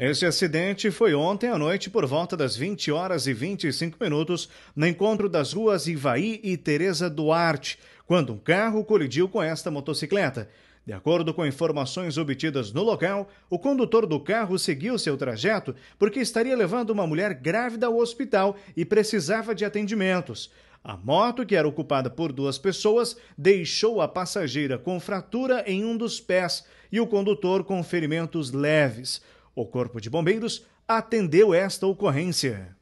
Este acidente foi ontem à noite por volta das 20 horas e 25 minutos no encontro das ruas Ivaí e Teresa Duarte, quando um carro colidiu com esta motocicleta. De acordo com informações obtidas no local, o condutor do carro seguiu seu trajeto porque estaria levando uma mulher grávida ao hospital e precisava de atendimentos. A moto, que era ocupada por duas pessoas, deixou a passageira com fratura em um dos pés e o condutor com ferimentos leves. O Corpo de Bombeiros atendeu esta ocorrência.